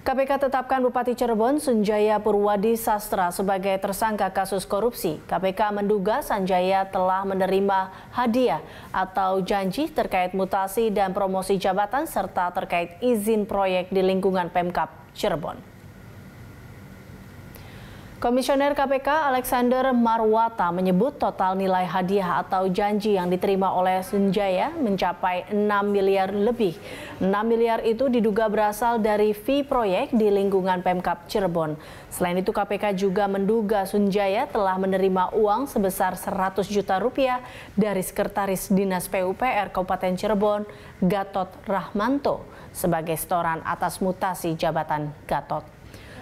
KPK tetapkan Bupati Cirebon Sunjaya Purwadi Sastra sebagai tersangka kasus korupsi. KPK menduga Sanjaya telah menerima hadiah atau janji terkait mutasi dan promosi jabatan serta terkait izin proyek di lingkungan Pemkap Cirebon. Komisioner KPK Alexander Marwata menyebut total nilai hadiah atau janji yang diterima oleh Senjaya mencapai 6 miliar lebih. 6 miliar itu diduga berasal dari fee proyek di lingkungan Pemkap Cirebon. Selain itu KPK juga menduga Sunjaya telah menerima uang sebesar 100 juta rupiah dari Sekretaris Dinas PUPR Kabupaten Cirebon Gatot Rahmanto sebagai setoran atas mutasi jabatan Gatot.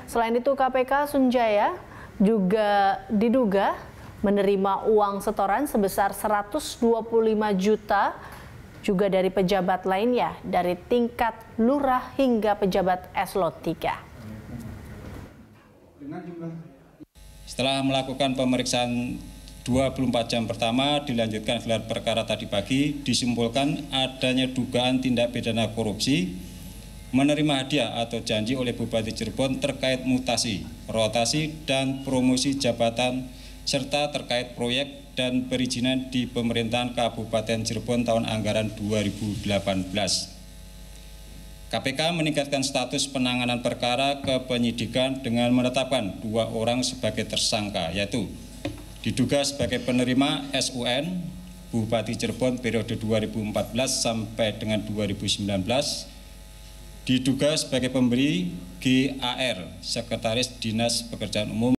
Selain itu KPK Sunjaya juga diduga menerima uang setoran sebesar 125 juta juga dari pejabat lainnya dari tingkat lurah hingga pejabat eslon 3. Setelah melakukan pemeriksaan 24 jam pertama dilanjutkan gelar perkara tadi pagi disimpulkan adanya dugaan tindak pidana korupsi menerima hadiah atau janji oleh Bupati Cirebon terkait mutasi, rotasi, dan promosi jabatan serta terkait proyek dan perizinan di pemerintahan Kabupaten Cirebon tahun anggaran 2018. KPK meningkatkan status penanganan perkara ke penyidikan dengan menetapkan dua orang sebagai tersangka, yaitu diduga sebagai penerima SUN Bupati Cirebon periode 2014 sampai dengan 2019, diduga sebagai pemberi GAR Sekretaris Dinas Pekerjaan Umum